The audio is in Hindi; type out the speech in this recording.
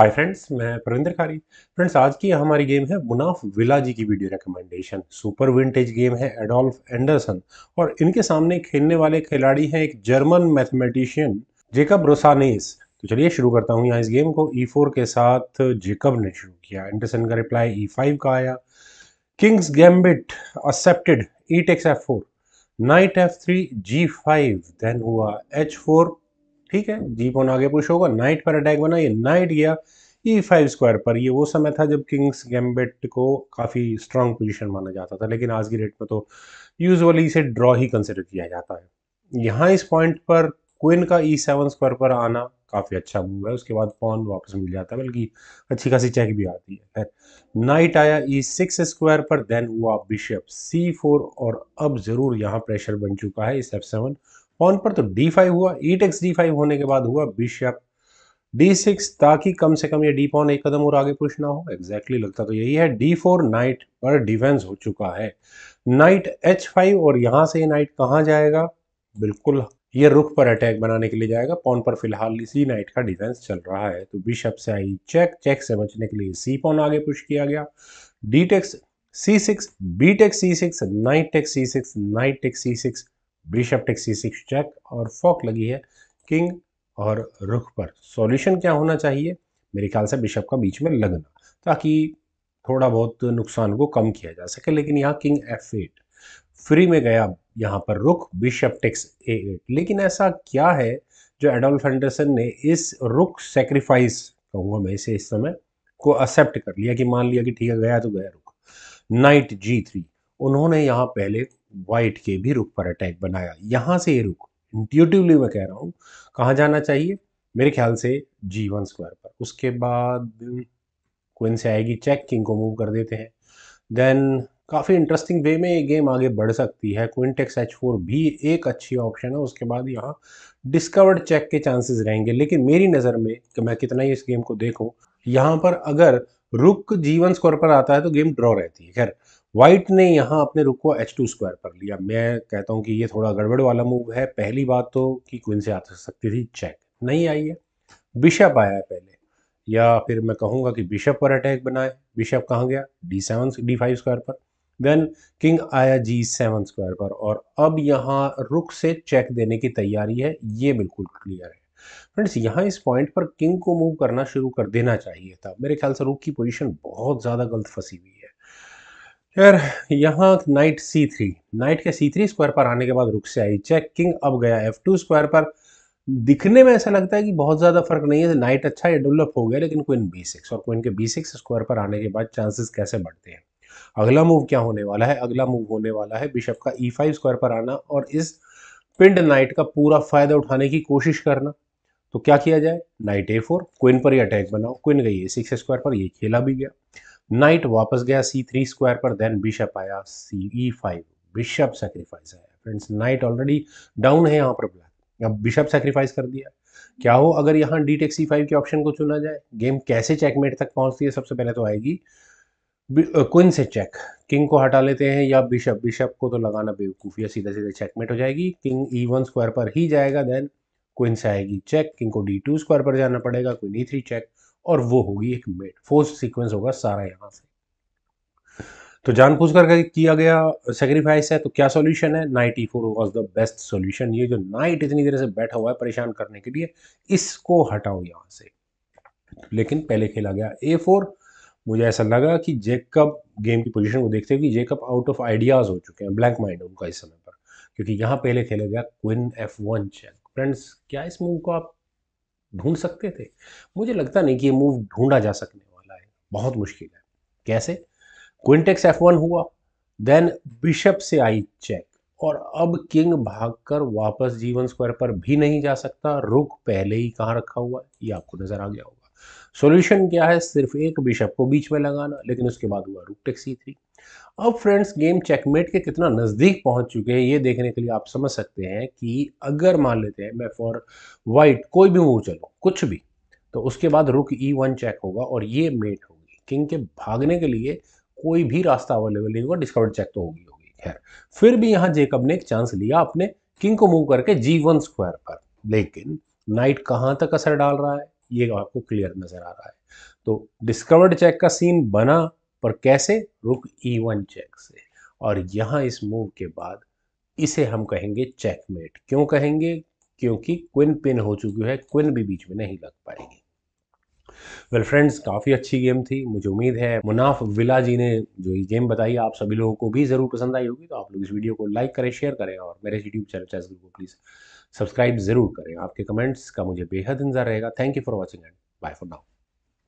हाय फ्रेंड्स मैं परविंदर खारी फ्रेंड्स आज की हमारी गेम है मुनाफ विला जी की video recommendation super vintage game है एडोल्फ एंडरसन और इनके सामने खेलने वाले खिलाड़ी हैं एक जर्मन मैथमेटिशियन जेकब रोसानेस तो चलिए शुरू करता हूँ यहाँ इस गेम को ई e फोर के साथ जेकब ने शुरू किया एंडरसन का रिप्लाई ई फाइव का आया king's gambit accepted e takes f four knight f three g five then हुआ एच फोर ठीक है जी पोन आगे पुश होगा नाइट पर अटैक बना ये नाइट गया ई फाइव स्क्वायर पर ये वो समय था जब किंग्स गैम्बेट को काफ़ी स्ट्रांग पोजीशन माना जाता था लेकिन आज की डेट में तो यूजुअली इसे ड्रॉ ही कंसिडर किया जाता है यहाँ इस पॉइंट पर क्विन का ई e सेवन स्क्वायर पर आना काफ़ी अच्छा मूव है उसके बाद पॉन वापस मिल जाता है बल्कि अच्छी खासी चेक भी आती है खैर नाइट आया ई e सिक्स स्क्वायर पर देन हुआ बिशप सी फोर और अब ज़रूर यहाँ प्रेशर बन चुका है इस e एफ सेवन पॉन पर तो डी फाइव हुआ ई टेक्स डी फाइव होने के बाद हुआ बिशप डी सिक्स ताकि कम से कम ये डी पॉन एक कदम और आगे पुश ना हो एग्जैक्टली exactly लगता तो यही है डी फोर नाइट पर डिफेंस हो चुका है नाइट एच फाइव और यहां से नाइट कहाँ जाएगा बिल्कुल ये रुख पर अटैक बनाने के लिए जाएगा पॉन पर फिलहाल इसी नाइट का डिफेंस चल रहा है तो बिशप से आई चेक चेक से बचने के लिए सी पॉन आगे पुश किया गया d takes c six b takes c six knight takes c six knight takes c six bishop take c six check और फॉक लगी है किंग और रुख पर सॉल्यूशन क्या होना चाहिए मेरे ख्याल से बिशप का बीच में लगना ताकि थोड़ा बहुत नुकसान को कम किया जा सके लेकिन यहाँ किंग एफ एट फ्री में गया यहाँ पर रुख बिशप टेक्स ए एट लेकिन ऐसा क्या है जो एडोल्फ एंडरसन ने इस रुख सेक्रीफाइस कहूँगा मैं इसे इस समय को एक्सेप्ट कर लिया कि मान लिया कि ठीक है गया तो गया रुख नाइट जी थ्री उन्होंने यहाँ पहले व्हाइट के भी रुख पर अटैक बनाया यहां से ये रुख इंट्यूटिवली मैं कह रहा हूं कहां जाना चाहिए मेरे ख्याल से जी वन स्क्वायर पर उसके बाद क्वीन से आएगी चेक किंग को मूव कर देते हैं देन काफ़ी इंटरेस्टिंग वे में ये गेम आगे बढ़ सकती है टेक्स एच फोर भी एक अच्छी ऑप्शन है उसके बाद यहाँ डिस्कवर्ड चेक के चांसेस रहेंगे लेकिन मेरी नज़र में कि मैं कितना ही इस गेम को देखूँ यहाँ पर अगर रुक जीवन स्कोर पर आता है तो गेम ड्रॉ रहती है खैर वाइट ने यहाँ अपने रुख को एच टू स्क्वायर पर लिया मैं कहता हूँ कि ये थोड़ा गड़बड़ वाला मूव है पहली बात तो कि क्विन से आ सकती थी चेक नहीं आई है बिशप आया है पहले या फिर मैं कहूँगा कि बिशप पर अटैक बनाए बिशप कहाँ गया d seven d five square पर देन किंग आया जी सेवन स्क्वायर पर और अब यहाँ रुख से चेक देने की तैयारी है ये बिल्कुल क्लियर है फ्रेंड्स यहाँ इस पॉइंट पर किंग को मूव करना शुरू कर देना चाहिए था मेरे ख्याल से रुख की पोजीशन बहुत ज़्यादा गलत फंसी हुई है खैर यहाँ नाइट सी थ्री नाइट के सी थ्री स्क्वायर पर आने के बाद रुक से आई चेक किंग अब गया एफ टू स्क्वायर पर दिखने में ऐसा लगता है कि बहुत ज़्यादा फर्क नहीं है नाइट अच्छा है डेवलप हो गया लेकिन क्विन बी सिक्स और क्विन के बी सिक्स स्क्वायर पर आने के बाद चांसेस कैसे बढ़ते हैं अगला मूव क्या होने वाला है अगला मूव होने वाला है बिशप का ई फाइव स्क्वायर पर आना और इस पिंड नाइट का पूरा फायदा उठाने की कोशिश करना तो क्या किया जाए नाइट ए फोर क्विन पर ही अटैक बनाओ क्विन गई ए सिक्स स्क्वायर पर ये खेला भी गया नाइट वापस गया सी थ्री स्क्वायर पर देन बिशप आया c e five bishop sacrifice आया फ्रेंड्स नाइट ऑलरेडी डाउन है यहाँ पर ब्लैक अब बिशप सेक्रीफाइस कर दिया क्या हो अगर यहाँ डी टेक सी फाइव के ऑप्शन को चुना जाए गेम कैसे चेकमेट तक पहुँचती है सबसे पहले तो आएगी क्विन से चेक किंग को हटा लेते हैं या बिशप बिशप को तो लगाना बेवकूफ़ी है सीधा सीधा चेकमेट हो जाएगी किंग ई वन स्क्वायर पर ही जाएगा देन क्विन से आएगी चेक किंग को डी टू स्क्वायर पर जाना पड़ेगा क्विन ई थ्री चेक और वो होगी एक मेट फोर्स सीक्वेंस होगा सारा यहाँ से तो जानबूझ कर किया गया सेक्रीफाइस है तो क्या सॉल्यूशन है knight e four was the best solution ये जो नाइट इतनी देर से बैठा हुआ है परेशान करने के लिए इसको हटाओ यहाँ से लेकिन पहले खेला गया ए फोर मुझे ऐसा लगा कि जेकब गेम की पोजीशन को देखते हुए जेकब आउट ऑफ आइडियाज़ हो चुके हैं ब्लैंक माइंड उनका इस समय पर क्योंकि यहाँ पहले खेला गया queen f one check friends क्या इस मूव को आप ढूंढ सकते थे मुझे लगता नहीं कि ये मूव ढूंढा जा सकने वाला है बहुत मुश्किल है कैसे क्विंटेक्स एफ वन हुआ देन बिशप से आई चेक और अब किंग भागकर वापस जीवन स्क्वायर पर भी नहीं जा सकता रुक पहले ही कहाँ रखा हुआ है ये आपको नज़र आ गया होगा सॉल्यूशन क्या है सिर्फ एक बिशप को बीच में लगाना लेकिन उसके बाद हुआ रूक टेक सी थ्री अब फ्रेंड्स गेम चेकमेट के कितना नज़दीक पहुंच चुके हैं ये देखने के लिए आप समझ सकते हैं कि अगर मान लेते हैं मैं फॉर वाइट कोई भी मूव चलूँ कुछ भी तो उसके बाद रुक ई वन चेक होगा और ये मेट होगी किंग के भागने के लिए कोई भी रास्ता अवेलेबल नहीं होगा डिस्काउंट चेक तो होगी होगी खैर फिर भी यहाँ जेकब ने एक चांस लिया अपने किंग को मूव करके जी वन स्क्वायर पर लेकिन नाइट कहाँ तक असर डाल रहा है ये आपको क्लियर नज़र आ रहा है तो डिस्कवर्ड चेक का सीन बना पर कैसे रुक ई वन चेक से और यहां इस मूव के बाद इसे हम कहेंगे चेकमेट क्यों कहेंगे क्योंकि क्विन पिन हो चुकी है क्विन भी बीच में नहीं लग पाएगी वेल well, फ्रेंड्स काफ़ी अच्छी गेम थी मुझे उम्मीद है मुनाफ विला जी ने जो ये गेम बताई आप सभी लोगों को भी ज़रूर पसंद आई होगी तो आप लोग इस वीडियो को लाइक करें शेयर करें और मेरे यूट्यूब चैनल चैनल को प्लीज़ सब्सक्राइब ज़रूर करें आपके कमेंट्स का मुझे बेहद इंतजार रहेगा thank you for watching and bye for now